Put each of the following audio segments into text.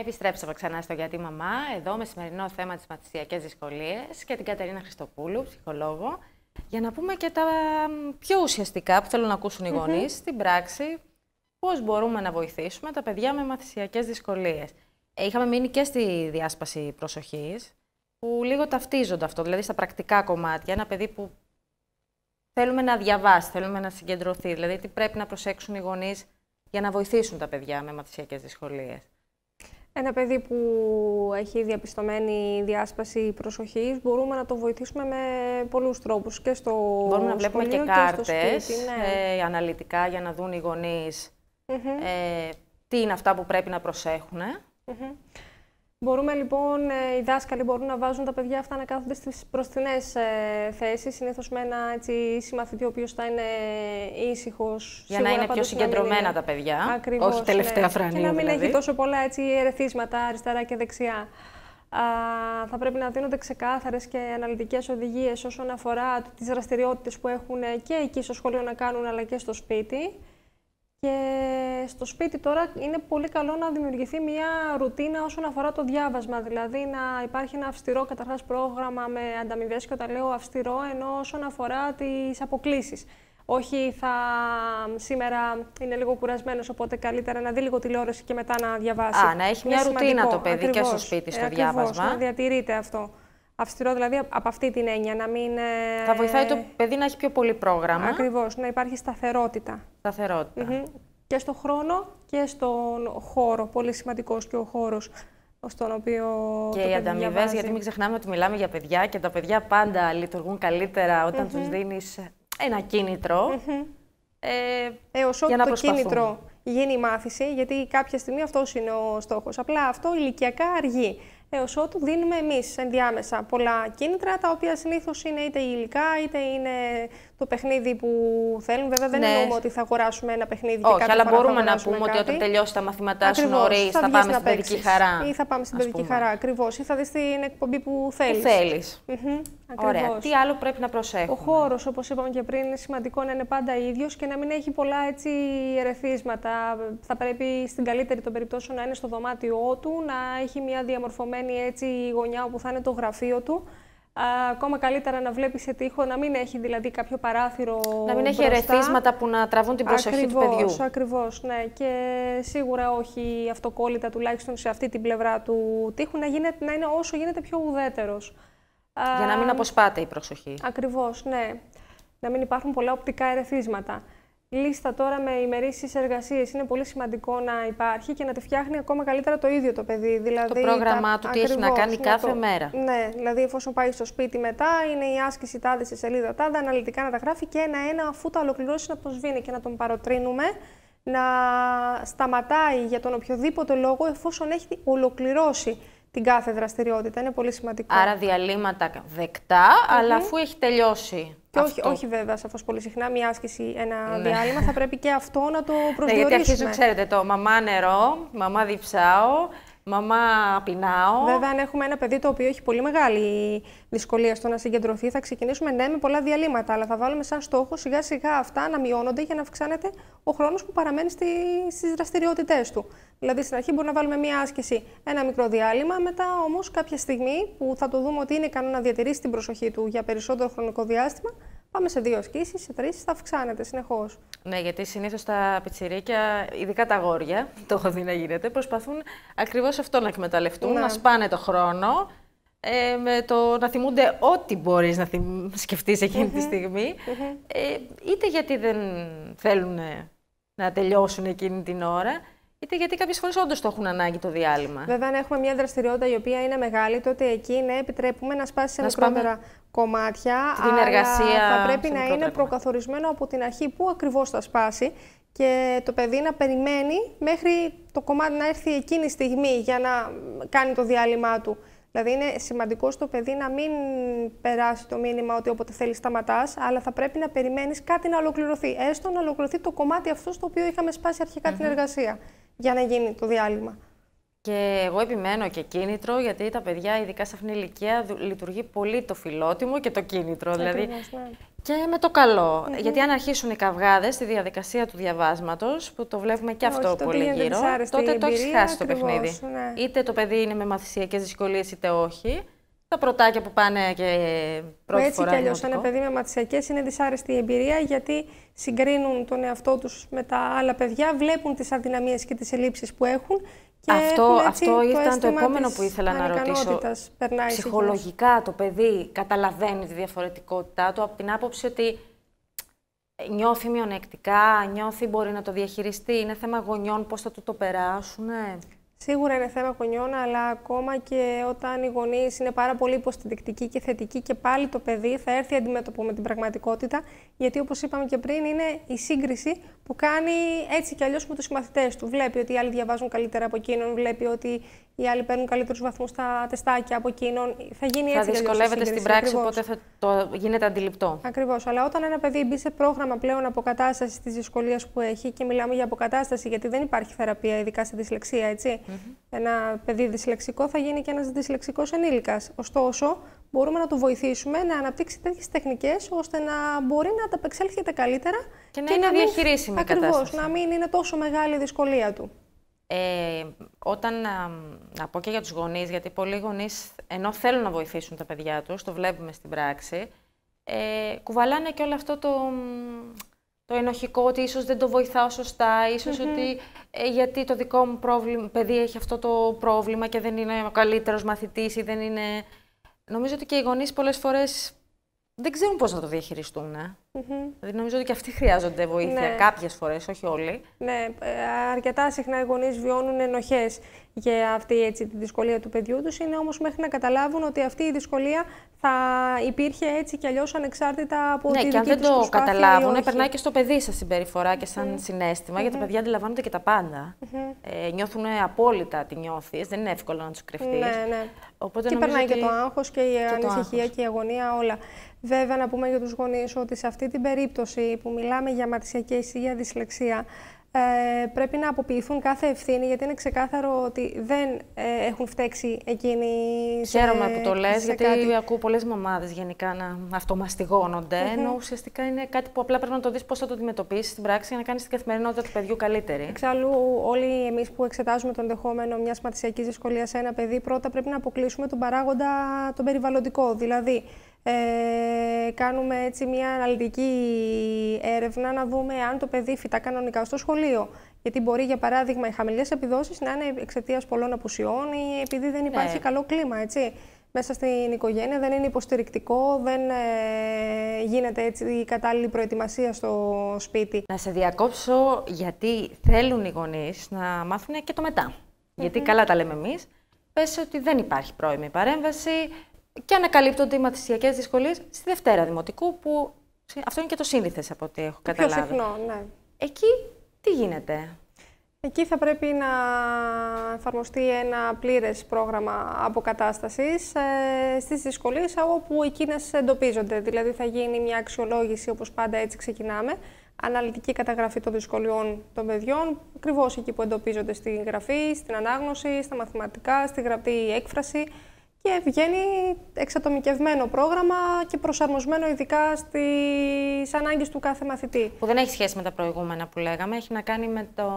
Επιστρέψαμε ξανά στο Γιατί Μαμά, εδώ με σημερινό θέμα τις μαθησιακές δυσκολίες και την Κατερίνα Χριστοπούλου, ψυχολόγο, για να πούμε και τα πιο ουσιαστικά που θέλουν να ακούσουν οι γονείς, στην πράξη, πώς μπορούμε να βοηθήσουμε τα παιδιά με μαθησιακές δυσκολίες. Ε, είχαμε μείνει και στη διάσπαση προσοχής, που λίγο ταυτίζονται αυτό, δηλαδή στα πρακτικά κομμάτια, ένα παιδί που θέλουμε να διαβάσει, θέλουμε να συγκεντρωθεί, δηλαδή τι πρέπει να προσέξουν οι γονείς για να βοηθήσουν τα παιδιά με μαθησιακές δυσκολίες. Ένα παιδί που έχει διαπιστωμένη διάσπαση προσοχής μπορούμε να το βοηθήσουμε με πολλούς τρόπους και στο Μπορούμε να βλέπουμε και, και κάρτες ναι. ε, αναλυτικά για να δουν οι γονείς ε, τι είναι αυτά που πρέπει να προσέχουν. Μπορούμε λοιπόν, ε, οι δάσκαλοι μπορούν να βάζουν τα παιδιά αυτά να κάθονται στις προστινές ε, θέσεις. Συνήθως με ένα έτσι, συμμαθητή ο οποίος θα είναι ήσυχος. Για να είναι πιο συγκεντρωμένα τα παιδιά, Ακριβώς, όχι τελευταία ναι. Και να δηλαδή. μην δηλαδή. έχει τόσο πολλά έτσι, ερεθίσματα αριστερά και δεξιά. Α, θα πρέπει να δίνονται ξεκάθαρες και αναλυτικές οδηγίες όσον αφορά τις δραστηριότητες που έχουν ε, και εκεί στο σχολείο να κάνουν αλλά και στο σπίτι. Και στο σπίτι τώρα είναι πολύ καλό να δημιουργηθεί μια ρουτίνα όσον αφορά το διάβασμα. Δηλαδή να υπάρχει ένα αυστηρό καταρχάς πρόγραμμα με ανταμοιβές και όταν λέω αυστηρό ενώ όσον αφορά τις αποκλήσει. Όχι θα σήμερα είναι λίγο κουρασμένος, οπότε καλύτερα να δει λίγο τηλεόραση και μετά να διαβάσει. Α, να έχει μια ρουτίνα το παιδί και στο σπίτι, στο ε, διάβασμα. Να διατηρείται αυτό αυστηρό, δηλαδή από αυτή την έννοια, να μην... Ε, Θα βοηθάει το παιδί να έχει πιο πολύ πρόγραμμα. Ακριβώς, να υπάρχει σταθερότητα. Σταθερότητα. Και στον χρόνο και στον χώρο, πολύ σημαντικός και ο χώρος στον οποίο. Και οι ανταμοιβέ, γιατί μην ξεχνάμε ότι μιλάμε για παιδιά και τα παιδιά πάντα λειτουργούν καλύτερα όταν mm -hmm. τους δίνεις ένα κίνητρο. Mm -hmm. Έως το κίνητρο γίνει η μάθηση, γιατί κάποια στιγμή αυτός είναι ο στόχος. Απλά αυτό ηλικιακά αργεί έως ότου δίνουμε εμείς ενδιάμεσα πολλά κίνητρα, τα οποία συνήθως είναι είτε υλικά, είτε είναι το παιχνίδι που θέλουν. Βέβαια δεν ναι. εννοούμε ότι θα αγοράσουμε ένα παιχνίδι Όχι, και κάτι αλλά μπορούμε να πούμε ότι όταν τελειώσει τα μαθήματά σου νωρίς, θα, πάμε στην παιδική χαρά. Ή θα πάμε στην παιδική χαρά, ακριβώς. Ή θα δεις την εκπομπή που θέλει. Ακριβώς. Ωραία. Τι άλλο πρέπει να προσέχουμε. Ο χώρος, όπως είπαμε και πριν, είναι σημαντικό να είναι πάντα ίδιος και να μην έχει πολλά έτσι ερεθίσματα. Θα πρέπει στην καλύτερη των περιπτώσεων να είναι στο δωμάτιό του, να έχει μια διαμορφωμένη έτσι γωνιά όπου θα είναι το γραφείο του. ακόμα καλύτερα να βλέπει σε τείχο, να μην έχει δηλαδή κάποιο παράθυρο. Να μην έχει μπροστά. ερεθίσματα που να τραβούν την προσοχή του παιδιού. Ακριβώς, ναι. Και σίγουρα όχι αυτοκόλλητα τουλάχιστον σε αυτή την πλευρά του τοίχου, να, γίνεται, να είναι όσο γίνεται πιο ουδέτερος. Για να μην αποσπάται η προσοχή. Ακριβώς, ναι. Να μην υπάρχουν πολλά οπτικά ερεθίσματα. Λίστα τώρα με ημερήσεις εργασίες. Είναι πολύ σημαντικό να υπάρχει και να τη φτιάχνει ακόμα καλύτερα το ίδιο το παιδί. Δηλαδή, το πρόγραμμά του, τι έχει να κάνει κάθε μέρα. Ναι, δηλαδή εφόσον πάει στο σπίτι μετά, είναι η άσκηση τάδε σε σελίδα τάδε, αναλυτικά να τα γράφει και ένα-ένα αφού τα ολοκληρώσει να το σβήνει και να τον παροτρύνουμε να σταματάει για τον οποιοδήποτε λόγο εφόσον έχει ολοκληρώσει την κάθε δραστηριότητα. Είναι πολύ σημαντικό. Άρα διαλύματα δεκτά, αλλά αφού έχει τελειώσει. Και αυτό. όχι, όχι βέβαια, σαφώς πολύ συχνά μια άσκηση, ένα ναι. διάλειμμα θα πρέπει και αυτό να το προσδιορίσουμε. Ναι, γιατί αρχίζουν, ξέρετε, το μαμά νερό, μαμά διψάω, Μαμά, πεινάω. Βέβαια, αν έχουμε ένα παιδί το οποίο έχει πολύ μεγάλη δυσκολία στο να συγκεντρωθεί, θα ξεκινήσουμε ναι με πολλά διαλύματα. Αλλά θα βάλουμε σαν στόχο σιγά-σιγά αυτά να μειώνονται για να αυξάνεται ο χρόνος που παραμένει στις δραστηριότητές του. Δηλαδή, στην αρχή μπορούμε να βάλουμε μία άσκηση, ένα μικρό διάλειμμα. Μετά όμως, κάποια στιγμή που θα το δούμε ότι είναι ικανό να διατηρήσει την προσοχή του για περισσότερο χρονικό διάστημα, Πάμε σε δύο ασκήσει, σε τρεις, θα αυξάνεται συνεχώς. Ναι, γιατί συνήθως τα πιτσιρίκια, ειδικά τα αγόρια, το έχω δει να γίνεται, προσπαθούν ακριβώς αυτό να εκμεταλλευτούν, ναι. να σπάνε το χρόνο ε, με το να θυμούνται ό,τι μπορείς να θυμ... σκεφτείς εκείνη τη στιγμή, ε, είτε γιατί δεν θέλουν να τελειώσουν εκείνη την ώρα, είτε γιατί κάποιες φορές όντως το έχουν ανάγκη το διάλειμμα. Βέβαια, αν έχουμε μια δραστηριότητα η οποία είναι μεγάλη, τότε εκεί ναι, επιτρέπουμε να σπάσει σε μικρότερα κομμάτια. Την εργασία. Θα πρέπει να είναι προκαθορισμένο από την αρχή πού ακριβώς θα σπάσει και το παιδί να περιμένει μέχρι το κομμάτι να έρθει εκείνη η στιγμή για να κάνει το διάλειμμα του. Δηλαδή είναι σημαντικό στο παιδί να μην περάσει το μήνυμα ότι όποτε θέλει σταματάς, αλλά θα πρέπει να περιμένεις κάτι να ολοκληρωθεί. Έστω να ολοκληρωθεί το κομμάτι αυτό στο οποίο είχαμε σπάσει αρχικά την εργασία για να γίνει το διάλειμμα. Και εγώ επιμένω και κίνητρο, γιατί τα παιδιά, ειδικά σε αυτήν την ηλικία, λειτουργεί πολύ το φιλότιμο και το κίνητρο. δηλαδή. Ναι. Και με το καλό. Mm-hmm. Γιατί αν αρχίσουν οι καυγάδες στη διαδικασία του διαβάσματος, που το βλέπουμε και αυτό πολύ γύρω, τότε το έχεις χάσει το παιχνίδι. Ναι. Είτε το παιδί είναι με μαθησιακές δυσκολίες, είτε όχι τα πρωτάκια που πάνε και πρώτη Έτσι φορά. Έτσι κι αλλιώς, ένα παιδί με μαθησιακέ είναι δυσάρεστη η εμπειρία γιατί συγκρίνουν τον εαυτό τους με τα άλλα παιδιά, βλέπουν τις αδυναμίες και τις ελλείψεις που έχουν. Και αυτό έτσι αυτό το ήταν το επόμενο που ήθελα να ρωτήσω. Ψυχολογικά το παιδί καταλαβαίνει τη διαφορετικότητά του από την άποψη ότι νιώθει μειονεκτικά, νιώθει μπορεί να το διαχειριστεί. Είναι θέμα γονιών πώς θα του το περάσουν. Σίγουρα είναι θέμα γονιών, αλλά ακόμα και όταν οι γονείς είναι πάρα πολύ υποστηρικτικοί και θετικοί και πάλι το παιδί θα έρθει αντιμέτωπο με την πραγματικότητα, γιατί όπως είπαμε και πριν, είναι η σύγκριση που κάνει έτσι κι αλλιώς με τους μαθητές του. Βλέπει ότι οι άλλοι διαβάζουν καλύτερα από εκείνον, βλέπει ότι οι άλλοι παίρνουν καλύτερους βαθμούς στα τεστάκια από εκείνον. Θα γίνει έτσι. Θα δυσκολεύεται στην πράξη, ακριβώς. οπότε θα το γίνεται αντιληπτό. Ακριβώς. Αλλά όταν ένα παιδί μπει σε πρόγραμμα πλέον αποκατάστασης της δυσκολίας που έχει, και μιλάμε για αποκατάσταση, γιατί δεν υπάρχει θεραπεία, ειδικά στη δυσλεξία, έτσι. Ένα παιδί δυσλεξικό θα γίνει και ένας δυσλεξικός ενήλικας. Ωστόσο, μπορούμε να του βοηθήσουμε να αναπτύξει τέτοιες τεχνικές ώστε να μπορεί να ανταπεξέλθεται καλύτερα και να και είναι να διαχειρίσιμη. Ακριβώ. Να μην είναι τόσο μεγάλη η δυσκολία του. Ε, όταν, να πω και για τους γονείς, γιατί πολλοί γονείς, ενώ θέλουν να βοηθήσουν τα παιδιά τους, το βλέπουμε στην πράξη, ε, κουβαλάνε και όλο αυτό το, το ενοχικό, ότι ίσως δεν το βοηθάω σωστά, ίσως ότι ε, γιατί το δικό μου πρόβλημα, παιδί έχει αυτό το πρόβλημα και δεν είναι ο καλύτερος μαθητής ή δεν είναι... Νομίζω ότι και οι γονείς πολλές φορές δεν ξέρουν πώς να το διαχειριστούν. Ε. Mm Δηλαδή, νομίζω ότι και αυτοί χρειάζονται βοήθεια ναι. κάποιες φορές, όχι όλοι. Ναι, ε, αρκετά συχνά οι γονείς βιώνουν ενοχές για αυτή έτσι, τη δυσκολία του παιδιού τους. Είναι όμως μέχρι να καταλάβουν ότι αυτή η δυσκολία θα υπήρχε έτσι κι αλλιώς ανεξάρτητα από ναι, τη δική Ναι, και αν δεν το καταλάβουν, περνάει και στο παιδί σας συμπεριφορά και σαν mm συνέστημα, mm γιατί τα παιδιά αντιλαμβάνονται και τα πάντα. Ε, νιώθουν απόλυτα τι νιώθεις, δεν είναι εύκολο να τους κρυφτείς. Ναι, ναι. Οπότε και περνάει και το άγχος και η ανησυχία και η αγωνία, όλα. Βέβαια, να πούμε για τους γονείς ότι σε αυτή την περίπτωση που μιλάμε για ματισιακή ή για δυσλεξία, ε, πρέπει να αποποιηθούν κάθε ευθύνη, γιατί είναι ξεκάθαρο ότι δεν ε, έχουν φταίξει εκείνοι σε Χαίρομαι που το λες, γιατί κάτι. ακούω πολλές μαμάδες γενικά να αυτομαστιγώνονται, mm ενώ ουσιαστικά είναι κάτι που απλά πρέπει να το δεις πώς θα το αντιμετωπίσεις στην πράξη για να κάνεις την καθημερινότητα του παιδιού καλύτερη. Εξάλλου, όλοι εμείς που εξετάζουμε το ενδεχόμενο μιας μαθησιακής δυσκολίας σε ένα παιδί, πρώτα πρέπει να αποκλείσουμε τον παράγοντα τον περιβαλλοντικό, δηλαδή ε, κάνουμε έτσι μια αναλυτική έρευνα να δούμε αν το παιδί φυτά κανονικά στο σχολείο. Γιατί μπορεί, για παράδειγμα, οι χαμηλές επιδόσεις να είναι εξαιτίας πολλών απουσιών ή επειδή δεν υπάρχει ναι. καλό κλίμα, έτσι. Μέσα στην οικογένεια δεν είναι υποστηρικτικό, δεν ε, γίνεται έτσι η κατάλληλη προετοιμασία στο σπίτι. Να σε διακόψω γιατί θέλουν οι γονείς να μάθουν και το μετά. Γιατί καλά τα λέμε εμείς. Πες ότι δεν υπάρχει πρώιμη παρέμβαση, και ανακαλύπτονται οι μαθησιακές δυσκολίες στη Δευτέρα Δημοτικού, που αυτό είναι και το σύνηθες από ό,τι έχω καταλάβει. Πιο συχνό, ναι. Εκεί τι γίνεται. Εκεί θα πρέπει να εφαρμοστεί ένα πλήρες πρόγραμμα αποκατάστασης ε, στις δυσκολίες όπου εκείνες εντοπίζονται. Δηλαδή θα γίνει μια αξιολόγηση, όπως πάντα έτσι ξεκινάμε, αναλυτική καταγραφή των δυσκολιών των παιδιών, ακριβώς εκεί που εντοπίζονται στην γραφή, στην ανάγνωση, στα μαθηματικά, στη γραπτή έκφραση, και βγαίνει εξατομικευμένο πρόγραμμα και προσαρμοσμένο ειδικά στις ανάγκες του κάθε μαθητή. Που δεν έχει σχέση με τα προηγούμενα που λέγαμε, έχει να κάνει με, το,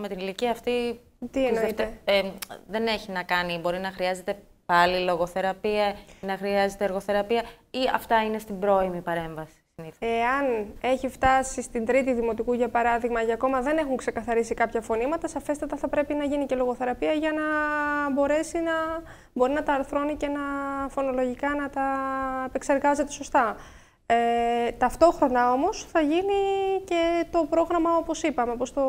με την ηλικία αυτή. Τι εννοείται. Ε, δεν έχει να κάνει, μπορεί να χρειάζεται πάλι λογοθεραπεία, να χρειάζεται εργοθεραπεία ή αυτά είναι στην πρώιμη παρέμβαση. Εάν έχει φτάσει στην Τρίτη Δημοτικού, για παράδειγμα, και ακόμα δεν έχουν ξεκαθαρίσει κάποια φωνήματα, σαφέστατα θα πρέπει να γίνει και λογοθεραπεία για να μπορέσει να μπορεί να τα αρθρώνει και να φωνολογικά να τα επεξεργάζεται σωστά. Ε, ταυτόχρονα όμως θα γίνει και το πρόγραμμα όπως είπαμε, όπως το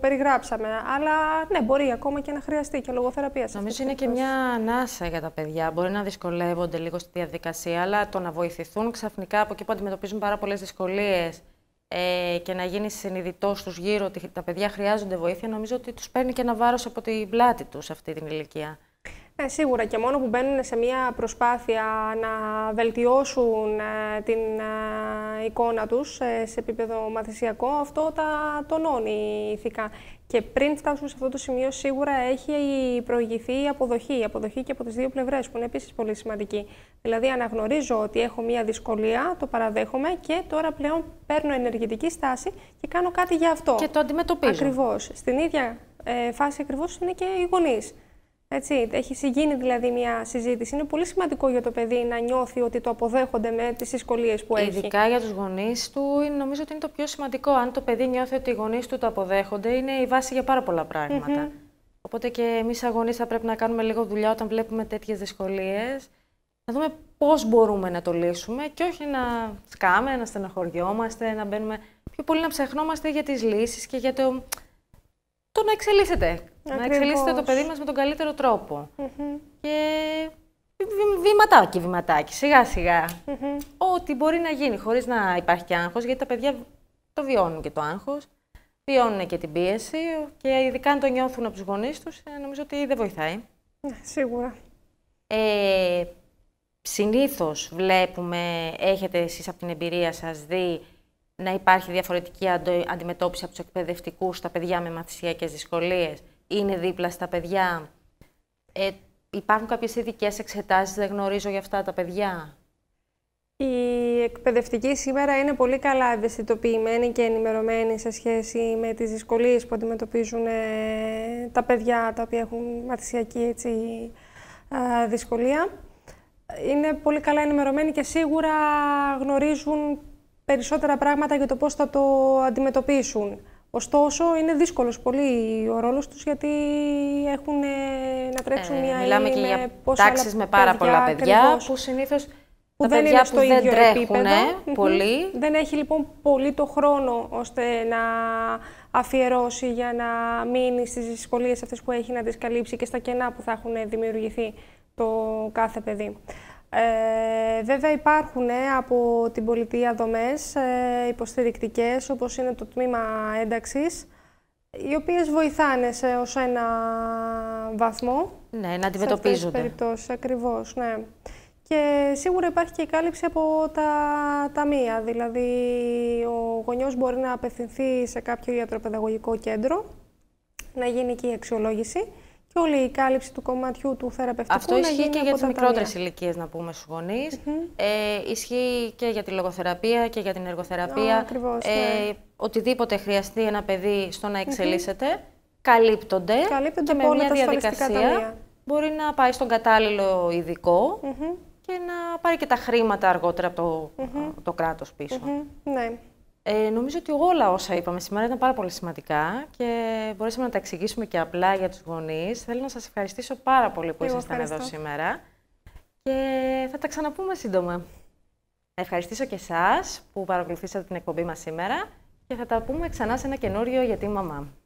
περιγράψαμε. Αλλά ναι, μπορεί ακόμα και να χρειαστεί και λογοθεραπεία. Νομίζω είναι και μια ανάσα για τα παιδιά. Μπορεί να δυσκολεύονται λίγο στη διαδικασία, αλλά το να βοηθηθούν ξαφνικά από εκεί που αντιμετωπίζουν πάρα πολλές δυσκολίες ε, και να γίνει συνειδητό στους γύρω ότι τα παιδιά χρειάζονται βοήθεια, νομίζω ότι τους παίρνει και ένα βάρος από την πλάτη τους αυτή την ηλικία. Ε, σίγουρα και μόνο που μπαίνουν σε μια προσπάθεια να βελτιώσουν ε, την ε, εικόνα τους σε επίπεδο μαθησιακό, αυτό τα τονώνει ηθικά. Και πριν φτάσουμε σε αυτό το σημείο, σίγουρα έχει προηγηθεί η αποδοχή. Η αποδοχή και από τις δύο πλευρές που είναι επίσης πολύ σημαντική. Δηλαδή, αναγνωρίζω ότι έχω μία δυσκολία, το παραδέχομαι και τώρα πλέον παίρνω ενεργητική στάση και κάνω κάτι για αυτό. Και το αντιμετωπίζω. Ακριβώς. Στην ίδια φάση ακριβώς είναι και οι γονείς. Έτσι, έχει συγγίνει δηλαδή μια συζήτηση. Είναι πολύ σημαντικό για το παιδί να νιώθει ότι το αποδέχονται με τις δυσκολίες που έχει. Ειδικά για τους γονείς του, νομίζω ότι είναι το πιο σημαντικό. Αν το παιδί νιώθει ότι οι γονείς του το αποδέχονται, είναι η βάση για πάρα πολλά πράγματα. Mm Οπότε και εμείς, σαν θα πρέπει να κάνουμε λίγο δουλειά όταν βλέπουμε τέτοιες δυσκολίες. Να δούμε πώς μπορούμε να το λύσουμε και όχι να σκάμε, να στενοχωριόμαστε, να μπαίνουμε. Πιο πολύ να ψεχνόμαστε για τις λύσεις και για το. Το να εξελίσσεται να εξελίσσετε το παιδί μας με τον καλύτερο τρόπο. Και βηματάκι, βηματάκι, σιγά σιγά. Ό,τι μπορεί να γίνει, χωρίς να υπάρχει και άγχος, γιατί τα παιδιά το βιώνουν και το άγχος, βιώνουν και την πίεση και ειδικά αν το νιώθουν από τους γονείς τους, ε, νομίζω ότι δεν βοηθάει. Ναι, σίγουρα. Ε, συνήθως βλέπουμε, έχετε εσείς από την εμπειρία σας δει να υπάρχει διαφορετική αντιμετώπιση από τους εκπαιδευτικούς στα παιδιά με μαθησιακές δυσκολίες είναι δίπλα στα παιδιά. Ε, υπάρχουν κάποιες ειδικές εξετάσεις, δεν γνωρίζω για αυτά τα παιδιά. Η εκπαιδευτική σήμερα είναι πολύ καλά ευαισθητοποιημένη και ενημερωμένη σε σχέση με τις δυσκολίες που αντιμετωπίζουν ε, τα παιδιά τα οποία έχουν μαθησιακή έτσι, ε, δυσκολία. Είναι πολύ καλά ενημερωμένη και σίγουρα γνωρίζουν περισσότερα πράγματα για το πώς θα το αντιμετωπίσουν. Ωστόσο, είναι δύσκολος πολύ ο ρόλος τους γιατί έχουν ε, να τρέξουν ε, μια Μιλάμε και για τάξει με πάρα πολλά παιδιά. που συνήθως δεν είναι στο ίδιο τρέχουν επίπεδο, πολύ. Δεν έχει λοιπόν πολύ το χρόνο ώστε να αφιερώσει για να μείνει στις δυσκολίες αυτές που έχει να τις καλύψει και στα κενά που θα έχουν δημιουργηθεί το κάθε παιδί. Ε, βέβαια υπάρχουν ε, από την πολιτεία δομές ε, υποστηρικτικές όπως είναι το τμήμα ένταξης οι οποίες βοηθάνε σε ως ένα βαθμό. Ναι, να αντιμετωπίζονται. Σε αυτές τις ακριβώς, ναι. Και σίγουρα υπάρχει και η κάλυψη από τα ταμεία, δηλαδή ο γονιός μπορεί να απευθυνθεί σε κάποιο ιατροπαιδαγωγικό κέντρο, να γίνει και η αξιολόγηση και όλη η κάλυψη του κομματιού του θεραπευτικού Αυτό ισχύει και για τις μικρότερε ηλικίες, να πούμε στους γονείς. ε, ισχύει και για τη λογοθεραπεία και για την εργοθεραπεία. ακριβώς, ε, ναι. Οτιδήποτε χρειαστεί ένα παιδί στο να εξελίσσεται, mm -hmm. καλύπτονται, καλύπτονται και με μια διαδικασία ταμεία. μπορεί να πάει στον κατάλληλο ειδικό και να πάρει και τα χρήματα αργότερα από το, το κράτος πίσω. Ναι. Ε, νομίζω ότι όλα όσα είπαμε σήμερα ήταν πάρα πολύ σημαντικά και μπορέσαμε να τα εξηγήσουμε και απλά για τους γονείς. Θέλω να σας ευχαριστήσω πάρα πολύ που ήσασταν εδώ σήμερα και θα τα ξαναπούμε σύντομα. Να ευχαριστήσω και εσάς που παρακολουθήσατε την εκπομπή μας σήμερα και θα τα πούμε ξανά σε ένα καινούριο «Γιατί μαμά».